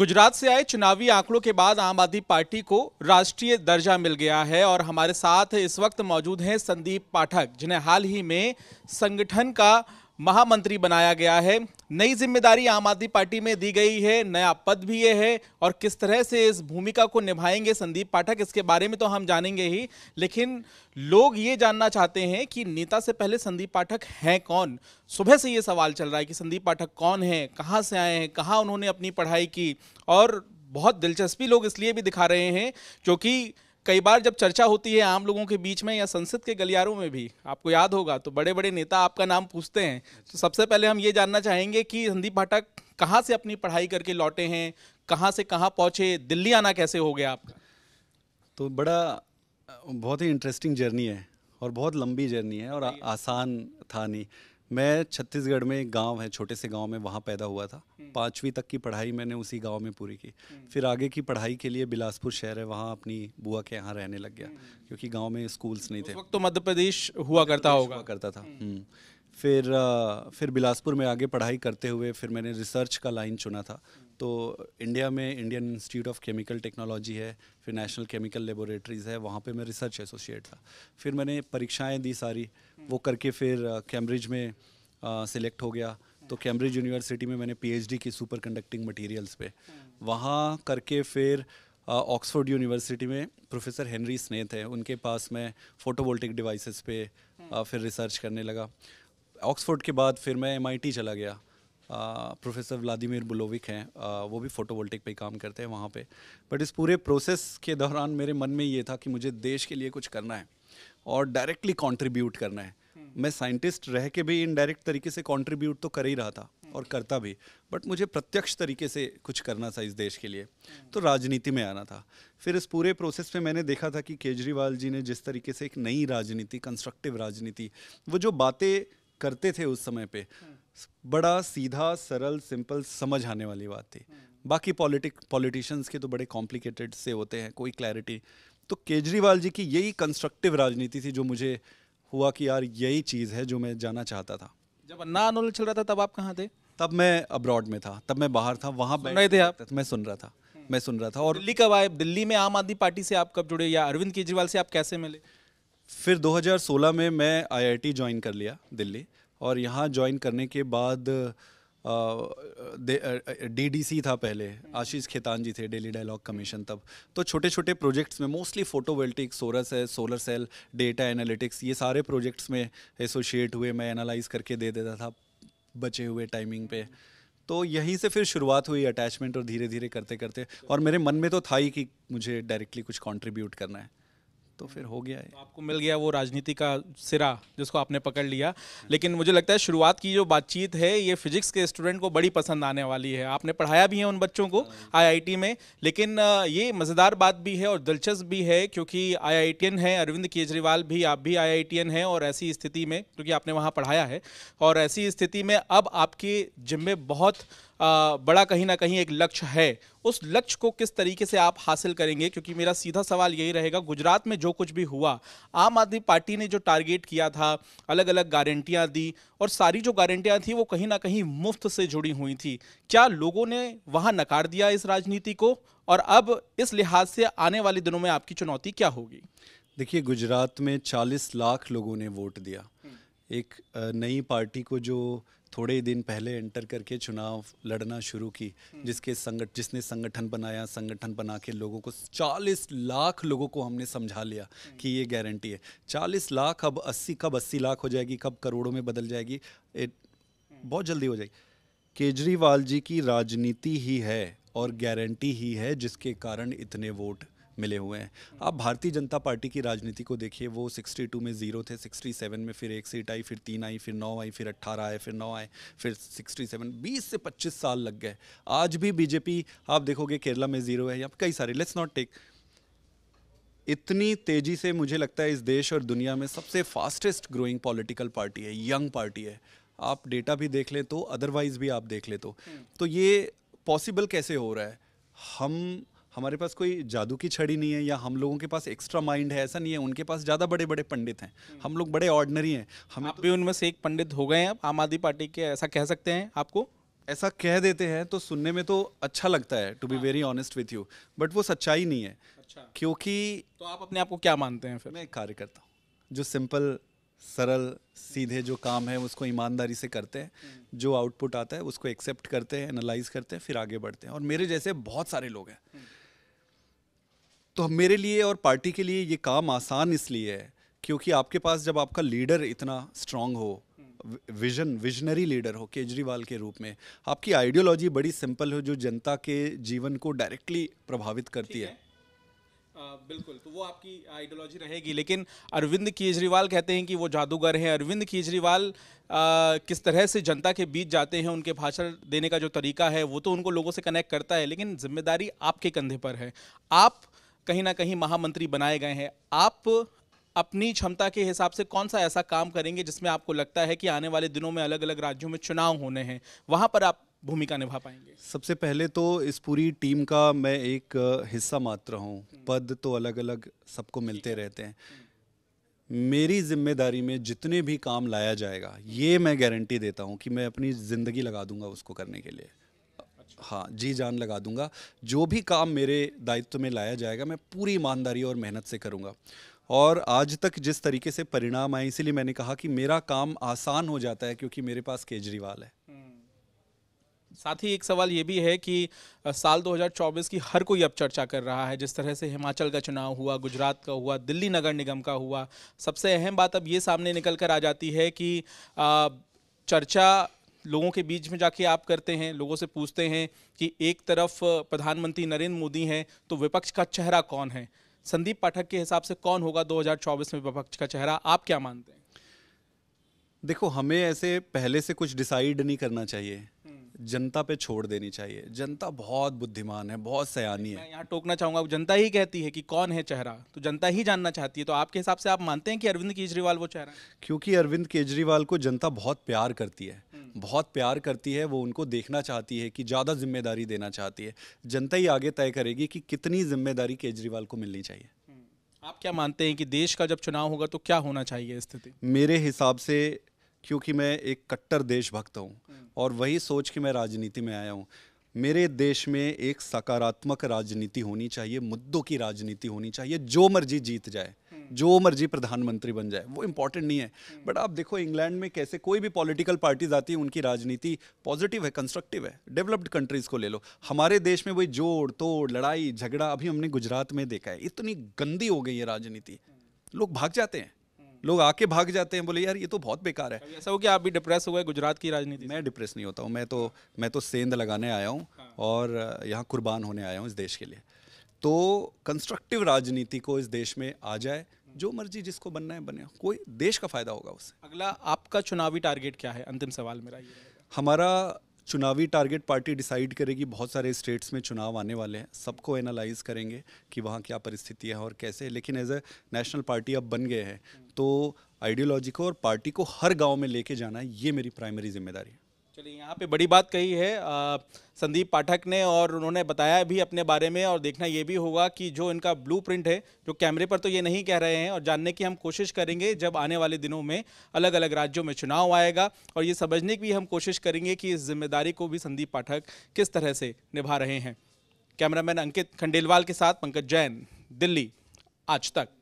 गुजरात से आए चुनावी आंकड़ों के बाद आम आदमी पार्टी को राष्ट्रीय दर्जा मिल गया है और हमारे साथ इस वक्त मौजूद हैं संदीप पाठक जिन्हें हाल ही में संगठन का महामंत्री बनाया गया है नई जिम्मेदारी आम आदमी पार्टी में दी गई है नया पद भी ये है और किस तरह से इस भूमिका को निभाएंगे संदीप पाठक इसके बारे में तो हम जानेंगे ही लेकिन लोग ये जानना चाहते हैं कि नेता से पहले संदीप पाठक हैं कौन सुबह से ये सवाल चल रहा है कि संदीप पाठक कौन है कहाँ से आए हैं कहाँ उन्होंने अपनी पढ़ाई की और बहुत दिलचस्पी लोग इसलिए भी दिखा रहे हैं क्योंकि कई बार जब चर्चा होती है आम लोगों के बीच में या संसद के गलियारों में भी आपको याद होगा तो बड़े बड़े नेता आपका नाम पूछते हैं तो सबसे पहले हम ये जानना चाहेंगे कि संदीप पाठक कहाँ से अपनी पढ़ाई करके लौटे हैं कहाँ से कहाँ पहुँचे दिल्ली आना कैसे हो गया आपका तो बड़ा बहुत ही इंटरेस्टिंग जर्नी है और बहुत लंबी जर्नी है और आसान था नहीं मैं छत्तीसगढ़ में एक गांव है छोटे से गांव में वहाँ पैदा हुआ था हम्म। पाँचवीं तक की पढ़ाई मैंने उसी गांव में पूरी की हम्म। फिर आगे की पढ़ाई के लिए बिलासपुर शहर है वहाँ अपनी बुआ के यहाँ रहने लग गया हम्म। क्योंकि गांव में स्कूल्स नहीं थे तो मध्य प्रदेश हुआ करता होगा हुआ करता था फिर फिर बिलासपुर में आगे पढ़ाई करते हुए फिर मैंने रिसर्च का लाइन चुना था तो इंडिया में Indian Institute of Chemical Technology है फिर नेशनल केमिकल लेबोरेटरीज़ है वहाँ पे मैं रिसर्च एसोसिएट था फिर मैंने परीक्षाएं दी सारी वो करके फिर कैम्ब्रिज में सिलेक्ट हो गया तो कैम्ब्रिज यूनिवर्सिटी में मैंने पीएचडी की सुपर कंडक्टिंग मटीरियल्स पे वहाँ करके फिर ऑक्सफोर्ड यूनिवर्सिटी में प्रोफेसर हेनरी स्नेथ है उनके पास मैं फोटोवोल्टिक डिवाइसेस पे फिर रिसर्च करने लगा ऑक्सफोर्ड के बाद फिर मैं एमआईटी चला गया प्रोफेसर व्लादिमिर बुलोविक हैं वो भी फोटोवोल्टिक पे काम करते हैं वहाँ पे बट इस पूरे प्रोसेस के दौरान मेरे मन में ये था कि मुझे देश के लिए कुछ करना है और डायरेक्टली कंट्रीब्यूट करना है हम्म। मैं साइंटिस्ट रह के भी इनडायरेक्ट तरीके से कंट्रीब्यूट तो कर ही रहा था हम्म। और करता भी बट मुझे प्रत्यक्ष तरीके से कुछ करना था इस देश के लिए हम्म। तो राजनीति में आना था फिर इस पूरे प्रोसेस में मैंने देखा था कि केजरीवाल जी ने जिस तरीके से एक नई राजनीति कंस्ट्रक्टिव राजनीति वो जो बातें करते थे उस समय पे बड़ा सीधा सरल सिंपल समझ आने वाली बात थी बाकी पॉलिटिक पॉलिटिशियंस के तो बड़े कॉम्प्लिकेटेड से होते हैं कोई क्लैरिटी तो केजरीवाल जी की यही कंस्ट्रक्टिव राजनीति थी जो मुझे हुआ कि यार यही चीज़ है जो मैं जाना चाहता था जब अन्ना आंदोलन चल रहा था तब आप कहाँ थे तब मैं अब्रॉड में था तब मैं बाहर था वहाँ सुन रहे थे आप मैं सुन रहा था मैं सुन रहा था और दिल्ली कब आए दिल्ली में आम आदमी पार्टी से आप कब जुड़े या अरविंद केजरीवाल से आप कैसे मिले फिर 2016 में मैं आईआईटी ज्वाइन कर लिया दिल्ली और यहाँ ज्वाइन करने के बाद डी डी सी था पहले आशीष खेतान जी थे डेली डायलॉग कमीशन तब तो छोटे छोटे प्रोजेक्ट्स में mostly photovoltaic solar cell solar cell data analytics ये सारे प्रोजेक्ट्स में एसोशिएट हुए मैं एनालाइज करके दे देता था बचे हुए टाइमिंग पे तो यहीं से फिर शुरुआत हुई अटैचमेंट और धीरे धीरे करते करते और मेरे मन में तो था ही कि मुझे डायरेक्टली कुछ कॉन्ट्रीब्यूट करना है तो फिर हम्म। हो गया है तो आपको मिल गया वो राजनीति का सिरा जिसको आपने पकड़ लिया लेकिन मुझे लगता है शुरुआत की जो बातचीत है ये फिजिक्स के स्टूडेंट को बड़ी पसंद आने वाली है आपने पढ़ाया भी है उन बच्चों को आईआईटी हाँ। में लेकिन ये मज़ेदार बात भी है और दिलचस्प भी है क्योंकि आईआईटीएन है अरविंद केजरीवाल भी आप भी आई हैं और ऐसी स्थिति में क्योंकि आपने वहाँ पढ़ाया है और ऐसी स्थिति में अब आपके जिम्मे बहुत बड़ा कहीं ना कहीं एक लक्ष्य है उस लक्ष्य को किस तरीके से आप हासिल करेंगे क्योंकि मेरा सीधा सवाल यही रहेगा गुजरात में जो कुछ भी हुआ आम आदमी पार्टी ने जो टारगेट किया था अलग अलग गारंटियां दी और सारी जो गारंटियां थी वो कहीं ना कहीं मुफ्त से जुड़ी हुई थी क्या लोगों ने वहां नकार दिया इस राजनीति को और अब इस लिहाज से आने वाले दिनों में आपकी चुनौती क्या होगी देखिए गुजरात में 40 लाख लोगों ने वोट दिया एक नई पार्टी को जो थोड़े ही दिन पहले एंटर करके चुनाव लड़ना शुरू की हम्म। जिसके संगठ जिसने संगठन बनाया संगठन बना के लोगों को 40 लाख लोगों को हमने समझा लिया हम्म। कि ये गारंटी है 40 लाख अब 80 कब 80 लाख हो जाएगी कब करोड़ों में बदल जाएगी ए, हम्म। बहुत जल्दी हो जाएगी केजरीवाल जी की राजनीति ही है और गारंटी ही है जिसके कारण इतने वोट मिले हुए हैं आप भारतीय जनता पार्टी की राजनीति को देखिए वो 62 में ज़ीरो थे 67 में फिर एक सीट आई फिर तीन आई फिर नौ आई फिर अट्ठारह आए फिर नौ आए फिर 67 20 से 25 साल लग गए आज भी बीजेपी आप देखोगे केरला में ज़ीरो है या कई सारे लेट्स नॉट टेक इतनी तेज़ी से मुझे लगता है इस देश और दुनिया में सबसे फास्टेस्ट ग्रोइंग पॉलिटिकल पार्टी है यंग पार्टी है आप डेटा भी देख लें तो अदरवाइज भी आप देख लें तो हम्म। तो ये पॉसिबल कैसे हो रहा है हम हमारे पास कोई जादू की छड़ी नहीं है या हम लोगों के पास एक्स्ट्रा माइंड है ऐसा नहीं है उनके पास ज़्यादा बड़े बड़े पंडित हैं हम्म। हम लोग बड़े ऑर्डनरी हैं हम आप भी उनमें से एक पंडित हो गए हैं आम आदमी पार्टी के ऐसा कह सकते हैं आपको ऐसा कह देते हैं तो सुनने में तो अच्छा लगता है to be very honest with you but वो सच्चाई नहीं है अच्छा क्योंकि तो आप अपने आप को क्या मानते हैं फिर मैं एक कार्यकर्ता हूँ जो सिंपल सरल सीधे जो काम है उसको ईमानदारी से करते हैं हम्म। जो आउटपुट आता है उसको एक्सेप्ट करते हैं एनालाइज करते हैं फिर आगे बढ़ते हैं और मेरे जैसे बहुत सारे लोग हैं हम्म। तो मेरे लिए और पार्टी के लिए ये काम आसान इसलिए है क्योंकि आपके पास जब आपका लीडर इतना स्ट्रांग हो विजन विजनरी लीडर हो केजरीवाल के रूप में आपकी आइडियोलॉजी बड़ी सिंपल हो जो जनता के जीवन को डायरेक्टली प्रभावित करती है, है। आ, बिल्कुल तो वो आपकी आइडियोलॉजी रहेगी लेकिन अरविंद केजरीवाल कहते हैं कि वो जादूगर हैं अरविंद केजरीवाल किस तरह से जनता के बीच जाते हैं उनके भाषण देने का जो तरीका है वो तो उनको लोगों से कनेक्ट करता है लेकिन जिम्मेदारी आपके कंधे पर है आप कहीं ना कहीं महामंत्री बनाए गए हैं आप अपनी क्षमता के हिसाब से कौन सा ऐसा काम करेंगे जिसमें आपको लगता है कि आने वाले दिनों में अलग अलग राज्यों में चुनाव होने हैं वहाँ पर आप भूमिका निभा पाएंगे सबसे पहले तो इस पूरी टीम का मैं एक हिस्सा मात्र हूँ हम्म। पद तो अलग अलग सबको मिलते रहते हैं हम्म। मेरी जिम्मेदारी में जितने भी काम लाया जाएगा ये मैं गारंटी देता हूँ कि मैं अपनी ज़िंदगी लगा दूंगा उसको करने के लिए हाँ जी जान लगा दूंगा जो भी काम मेरे दायित्व में लाया जाएगा मैं पूरी ईमानदारी और मेहनत से करूंगा और आज तक जिस तरीके से परिणाम आए इसीलिए मैंने कहा कि मेरा काम आसान हो जाता है क्योंकि मेरे पास केजरीवाल है हम्म। साथ ही एक सवाल ये भी है कि साल 2024 की हर कोई अब चर्चा कर रहा है जिस तरह से हिमाचल का चुनाव हुआ गुजरात का हुआ दिल्ली नगर निगम का हुआ सबसे अहम बात अब ये सामने निकल कर आ जाती है कि चर्चा लोगों के बीच में जाके आप करते हैं लोगों से पूछते हैं कि एक तरफ प्रधानमंत्री नरेंद्र मोदी हैं तो विपक्ष का चेहरा कौन है संदीप पाठक के हिसाब से कौन होगा 2024 में विपक्ष का चेहरा आप क्या मानते हैं देखो हमें ऐसे पहले से कुछ डिसाइड नहीं करना चाहिए जनता पे छोड़ देनी चाहिए जनता बहुत बुद्धिमान है बहुत सयानी है मैं यहाँ टोकना चाहूंगा जनता ही कहती है कि कौन है चेहरा तो जनता ही जानना चाहती है तो आपके हिसाब से आप मानते हैं कि अरविंद केजरीवाल वो चेहरा क्योंकि अरविंद केजरीवाल को जनता बहुत प्यार करती है हम्म। बहुत प्यार करती है वो उनको देखना चाहती है कि ज़्यादा जिम्मेदारी देना चाहती है जनता ही आगे तय करेगी कि कितनी जिम्मेदारी केजरीवाल को मिलनी चाहिए हम्म। आप क्या मानते हैं कि देश का जब चुनाव होगा तो क्या होना चाहिए स्थिति मेरे हिसाब से क्योंकि मैं एक कट्टर देशभक्त हूँ हम्म। और वही सोच के मैं राजनीति में आया हूँ मेरे देश में एक सकारात्मक राजनीति होनी चाहिए मुद्दों की राजनीति होनी चाहिए जो मर्जी जीत जाए हम्म। जो मर्जी प्रधानमंत्री बन जाए वो इम्पॉर्टेंट नहीं है बट हम्म। आप देखो इंग्लैंड में कैसे कोई भी पॉलिटिकल पार्टीज आती है उनकी राजनीति पॉजिटिव है कंस्ट्रक्टिव है डेवलप्ड कंट्रीज को ले लो हमारे देश में वही जोड़ तोड़ लड़ाई झगड़ा अभी हमने गुजरात में देखा है इतनी गंदी हो गई है राजनीति लोग भाग जाते हैं लोग आके भाग जाते हैं बोले यार ये तो बहुत बेकार है ऐसा हो कि आप भी डिप्रेस हुए गुजरात की राजनीति मैं डिप्रेस नहीं होता हूँ मैं तो मैं तो सेंध लगाने आया हूँ हाँ। और यहाँ कुर्बान होने आया हूँ इस देश के लिए तो कंस्ट्रक्टिव राजनीति को इस देश में आ जाए जो मर्जी जिसको बनना है बने कोई देश का फायदा होगा उससे अगला आपका चुनावी टारगेट क्या है अंतिम सवाल मेरा ये हमारा चुनावी टारगेट पार्टी डिसाइड करेगी बहुत सारे स्टेट्स में चुनाव आने वाले हैं सबको एनालाइज करेंगे कि वहाँ क्या परिस्थिति है और कैसे लेकिन एज ए नेशनल पार्टी अब बन गए हैं तो आइडियोलॉजी को और पार्टी को हर गांव में लेके जाना ये मेरी प्राइमरी जिम्मेदारी है चलिए यहाँ पे बड़ी बात कही है आ, संदीप पाठक ने और उन्होंने बताया भी अपने बारे में और देखना ये भी होगा कि जो इनका ब्लूप्रिंट है जो कैमरे पर तो ये नहीं कह रहे हैं और जानने की हम कोशिश करेंगे जब आने वाले दिनों में अलग अलग राज्यों में चुनाव आएगा और ये समझने की भी हम कोशिश करेंगे कि इस जिम्मेदारी को भी संदीप पाठक किस तरह से निभा रहे हैं कैमरामैन अंकित खंडेलवाल के साथ पंकज जैन दिल्ली आज तक